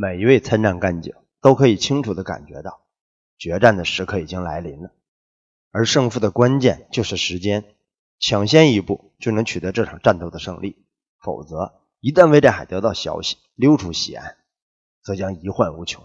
每一位参战干警都可以清楚地感觉到，决战的时刻已经来临了，而胜负的关键就是时间，抢先一步就能取得这场战斗的胜利，否则一旦魏震海得到消息溜出西安，则将一患无穷。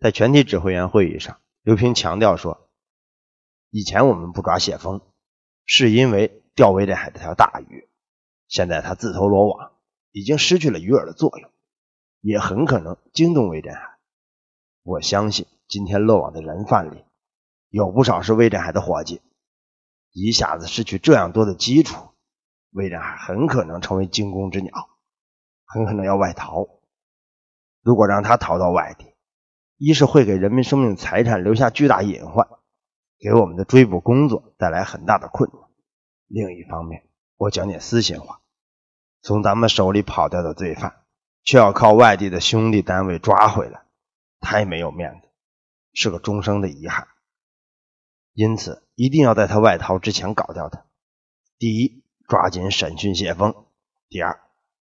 在全体指挥员会议上，刘平强调说：“以前我们不抓谢峰，是因为钓威震海这条大鱼，现在他自投罗网，已经失去了鱼饵的作用。”也很可能惊动魏振海。我相信今天落网的人犯里，有不少是魏振海的伙计。一下子失去这样多的基础，魏振海很可能成为惊弓之鸟，很可能要外逃。如果让他逃到外地，一是会给人民生命财产留下巨大隐患，给我们的追捕工作带来很大的困难。另一方面，我讲点私心话，从咱们手里跑掉的罪犯。却要靠外地的兄弟单位抓回来，太没有面子，是个终生的遗憾。因此，一定要在他外逃之前搞掉他。第一，抓紧审讯谢峰；第二，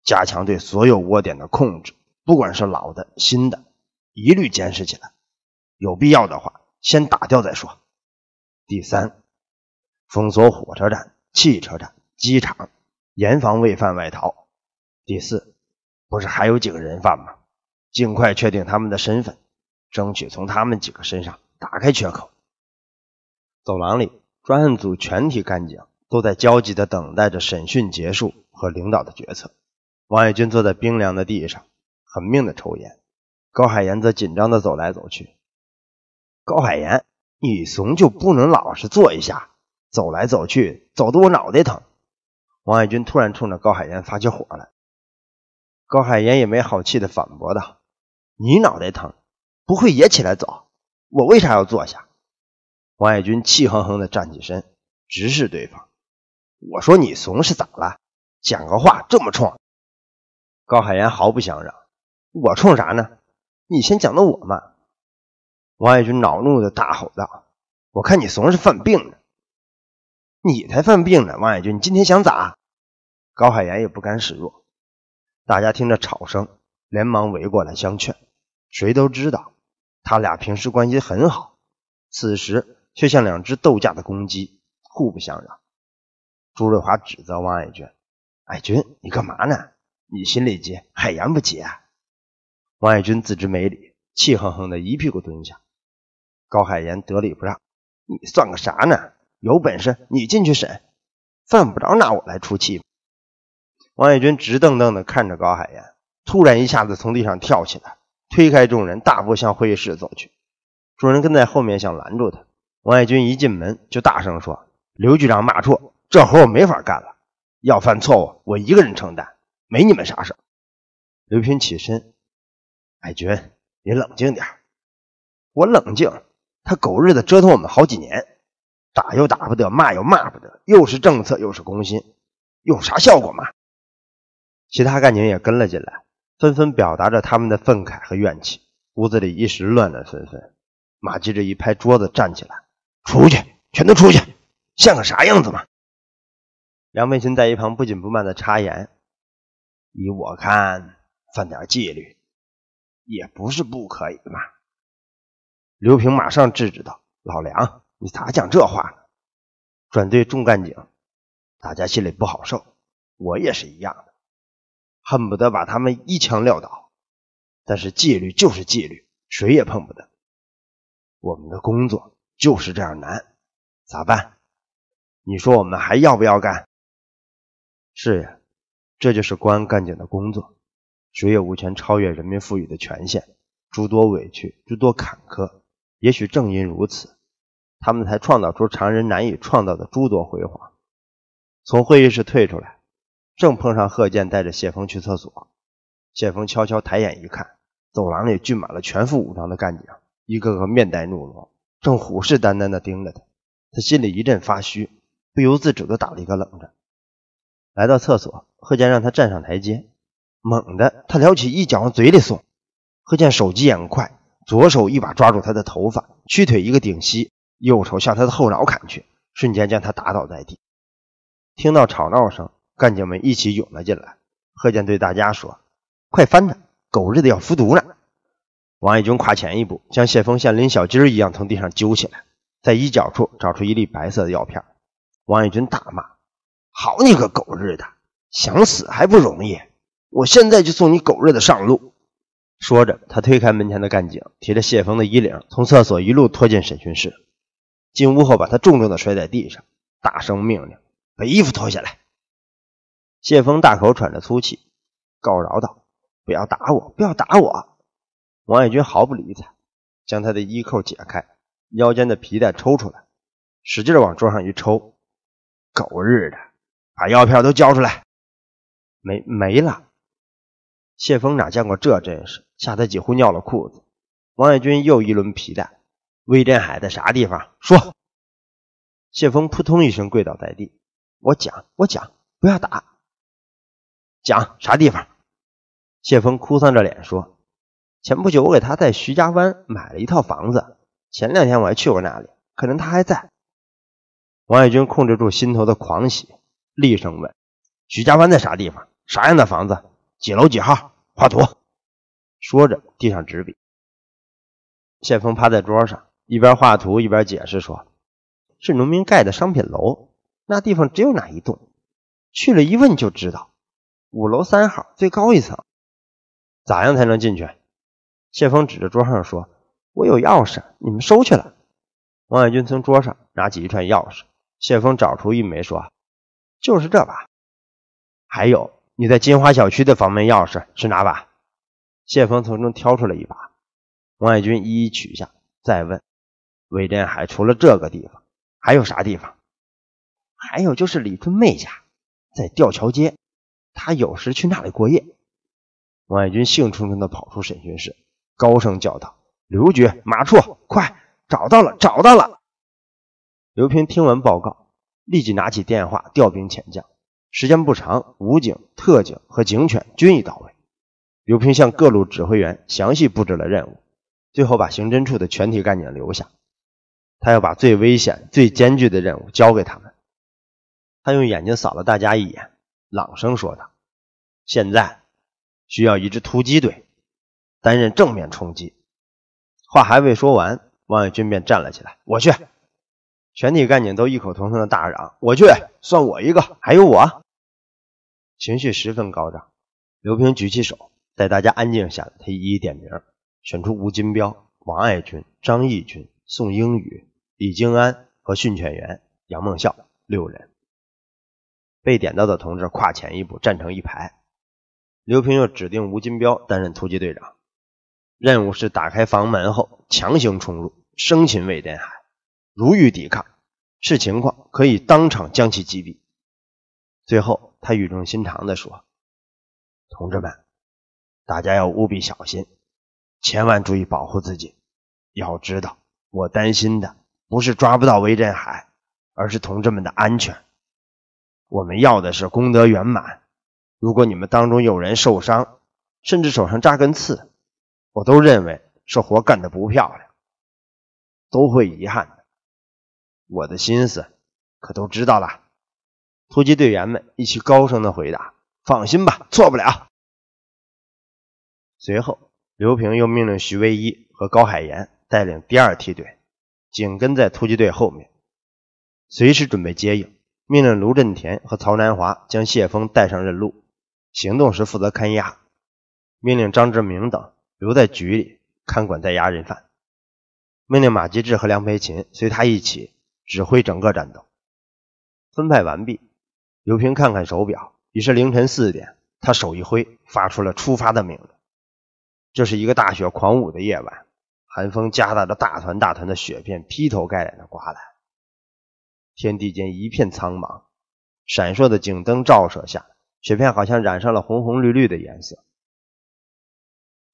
加强对所有窝点的控制，不管是老的、新的，一律监视起来。有必要的话，先打掉再说。第三，封锁火车站、汽车站、机场，严防未犯外逃。第四。不是还有几个人犯吗？尽快确定他们的身份，争取从他们几个身上打开缺口。走廊里，专案组全体干警都在焦急地等待着审讯结束和领导的决策。王爱军坐在冰凉的地上，狠命地抽烟。高海岩则紧张地走来走去。高海岩，你怂就不能老实坐一下，走来走去，走得我脑袋疼。王爱军突然冲着高海岩发起火来。高海岩也没好气地反驳道：“你脑袋疼，不会也起来走？我为啥要坐下？”王爱军气哼哼地站起身，直视对方：“我说你怂是咋了？讲个话这么冲？”高海岩毫不相让：“我冲啥呢？你先讲的我嘛！”王爱军恼怒地大吼道：“我看你怂是犯病了，你才犯病呢！王爱军，你今天想咋？”高海岩也不甘示弱。大家听着吵声，连忙围过来相劝。谁都知道，他俩平时关系很好，此时却像两只斗架的公鸡，互不相让。朱瑞华指责王爱军：“爱军，你干嘛呢？你心里急，海岩不急。”啊？”王爱军自知没理，气哼哼的一屁股蹲下。高海岩得理不让：“你算个啥呢？有本事你进去审，犯不着拿我来出气。”王爱军直瞪瞪地看着高海岩，突然一下子从地上跳起来，推开众人，大步向会议室走去。众人跟在后面想拦住他。王爱军一进门就大声说：“刘局长骂错，这活我没法干了。要犯错误，我一个人承担，没你们啥事刘平起身：“爱军，你冷静点。”“我冷静。”“他狗日的折腾我们好几年，打又打不得，骂又骂不得，又是政策又是工薪，有啥效果嘛？”其他干警也跟了进来，纷纷表达着他们的愤慨和怨气。屋子里一时乱乱纷纷。马记者一拍桌子站起来：“出去，全都出去！像个啥样子嘛？”梁文新在一旁不紧不慢地插言：“依我看，犯点纪律也不是不可以嘛。”刘平马上制止道：“老梁，你咋讲这话呢？转对众干警，大家心里不好受，我也是一样。”恨不得把他们一枪撂倒，但是纪律就是纪律，谁也碰不得。我们的工作就是这样难，咋办？你说我们还要不要干？是呀，这就是公安干警的工作，谁也无权超越人民赋予的权限。诸多委屈，诸多坎坷，也许正因如此，他们才创造出常人难以创造的诸多辉煌。从会议室退出来。正碰上贺建带着谢峰去厕所，谢峰悄悄抬眼一看，走廊里聚满了全副武装的干警，一个个面带怒容，正虎视眈眈地盯着他。他心里一阵发虚，不由自主地打了一个冷战。来到厕所，贺建让他站上台阶，猛地他撩起一脚往嘴里送。贺建手疾眼快，左手一把抓住他的头发，屈腿一个顶膝，右手向他的后脑砍去，瞬间将他打倒在地。听到吵闹声。干警们一起涌了进来。贺建对大家说：“快翻他，狗日的要服毒了！”王义军跨前一步，将谢峰像拎小鸡儿一样从地上揪起来，在衣角处找出一粒白色的药片。王义军大骂：“好你个狗日的，想死还不容易？我现在就送你狗日的上路！”说着，他推开门前的干警，提着谢峰的衣领，从厕所一路拖进审讯室。进屋后，把他重重的摔在地上，大声命令：“把衣服脱下来！”谢峰大口喘着粗气，告饶道：“不要打我，不要打我！”王爱军毫不理睬，将他的衣扣解开，腰间的皮带抽出来，使劲往桌上一抽：“狗日的，把药片都交出来！”没没了！谢峰哪见过这阵势，吓得几乎尿了裤子。王爱军又一轮皮带，魏振海在啥地方？说！谢峰扑通一声跪倒在地：“我讲，我讲，不要打！”讲啥地方？谢峰哭丧着脸说：“前不久我给他在徐家湾买了一套房子，前两天我还去过那里，可能他还在。”王爱军控制住心头的狂喜，厉声问：“徐家湾在啥地方？啥样的房子？几楼几号？画图。”说着递上纸笔。谢峰趴在桌上，一边画图一边解释说：“是农民盖的商品楼，那地方只有哪一栋，去了一问就知道。”五楼三号，最高一层，咋样才能进去？谢峰指着桌上说：“我有钥匙，你们收去了。”王海军从桌上拿起一串钥匙，谢峰找出一枚说：“就是这把。”还有你在金华小区的房门钥匙是哪把？谢峰从中挑出来一把，王海军一一取下，再问：“魏振海除了这个地方，还有啥地方？”还有就是李春妹家，在吊桥街。他有时去那里过夜。王爱军兴冲冲地跑出审讯室，高声叫道：“刘局、马处，快，找到了，找到了！”刘平听闻报告，立即拿起电话调兵遣将。时间不长，武警、特警和警犬均已到位。刘平向各路指挥员详细布置了任务，最后把刑侦处的全体干警留下，他要把最危险、最艰巨的任务交给他们。他用眼睛扫了大家一眼。朗声说道：“现在需要一支突击队，担任正面冲击。”话还未说完，王爱军便站了起来：“我去！”全体干警都异口同声的大嚷：“我去！算我一个！还有我！”情绪十分高涨。刘平举起手，待大家安静下来，他一一点名，选出吴金彪、王爱军、张义军、宋英宇、李京安和训犬员杨梦笑六人。被点到的同志跨前一步，站成一排。刘平又指定吴金彪担任突击队长，任务是打开房门后强行冲入，生擒魏振海。如遇抵抗，视情况可以当场将其击毙。最后，他语重心长地说：“同志们，大家要务必小心，千万注意保护自己。要知道，我担心的不是抓不到魏振海，而是同志们的安全。”我们要的是功德圆满。如果你们当中有人受伤，甚至手上扎根刺，我都认为这活干得不漂亮，都会遗憾的。我的心思可都知道了。突击队员们一起高声的回答：“放心吧，错不了。”随后，刘平又命令徐唯一和高海岩带领第二梯队，紧跟在突击队后面，随时准备接应。命令卢振田和曹南华将谢峰带上认路，行动时负责看押；命令张志明等留在局里看管在押人犯；命令马吉志和梁培勤随他一起指挥整个战斗。分派完毕，刘平看看手表，已是凌晨四点。他手一挥，发出了出发的命令。这是一个大雪狂舞的夜晚，寒风夹杂着大团大团的雪片，劈头盖脸的刮来。天地间一片苍茫，闪烁的警灯照射下，雪片好像染上了红红绿绿的颜色。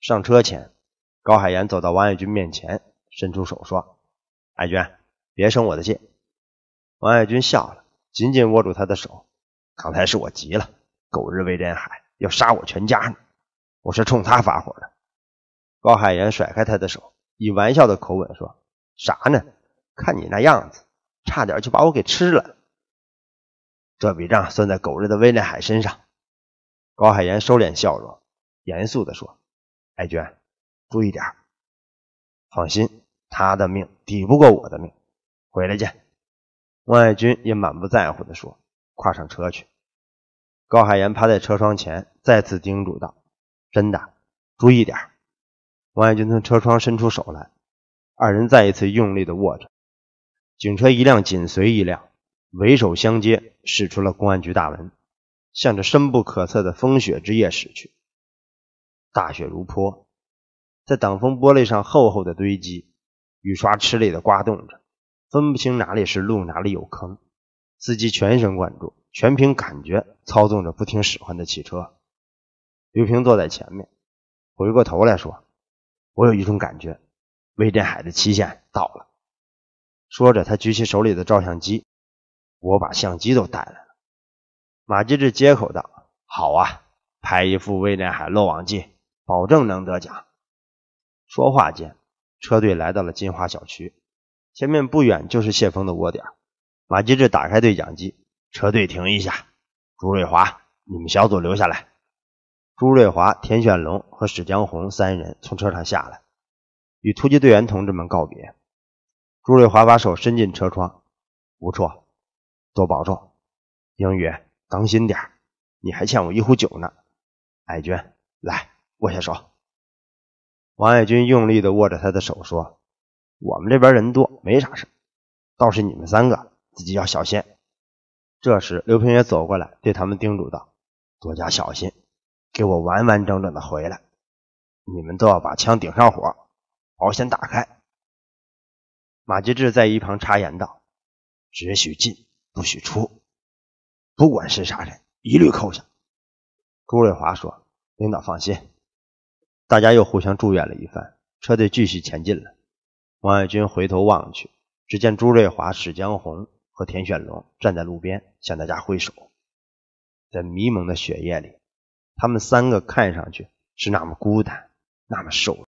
上车前，高海岩走到王爱军面前，伸出手说：“爱军，别生我的气。”王爱军笑了，紧紧握住他的手：“刚才是我急了，狗日魏振海要杀我全家呢，我是冲他发火的。”高海岩甩开他的手，以玩笑的口吻说：“啥呢？看你那样子。”差点就把我给吃了，这笔账算在狗日的威廉海身上。高海岩收敛笑容，严肃的说：“爱娟，注意点。”“放心，他的命抵不过我的命。”“回来见。”王爱军也满不在乎的说：“跨上车去。”高海岩趴在车窗前，再次叮嘱道：“真的，注意点。”王爱军从车窗伸出手来，二人再一次用力的握着。警车一辆紧随一辆，尾手相接，驶出了公安局大门，向着深不可测的风雪之夜驶去。大雪如泼，在挡风玻璃上厚厚的堆积，雨刷吃力的刮动着，分不清哪里是路，哪里有坑。司机全神贯注，全凭感觉操纵着不听使唤的汽车。刘平坐在前面，回过头来说：“我有一种感觉，魏振海的期限到了。”说着，他举起手里的照相机。我把相机都带来了。马吉志接口道：“好啊，拍一副威海漏网记》，保证能得奖。”说话间，车队来到了金华小区，前面不远就是谢峰的窝点。马吉志打开对讲机：“车队停一下，朱瑞华，你们小组留下来。”朱瑞华、田选龙和史江红三人从车上下来，与突击队员同志们告别。朱瑞华把手伸进车窗，不错，多保重。英语，当心点你还欠我一壶酒呢。爱军，来握下手。王爱军用力地握着他的手，说：“我们这边人多，没啥事倒是你们三个自己要小心。”这时，刘平也走过来，对他们叮嘱道：“多加小心，给我完完整整的回来。你们都要把枪顶上火，保险打开。”马吉志在一旁插言道：“只许进，不许出，不管是啥人，一律扣下。”朱瑞华说：“领导放心。”大家又互相祝愿了一番，车队继续前进了。王爱军回头望去，只见朱瑞华、史江红和田选龙站在路边向大家挥手。在迷蒙的雪夜里，他们三个看上去是那么孤单，那么瘦。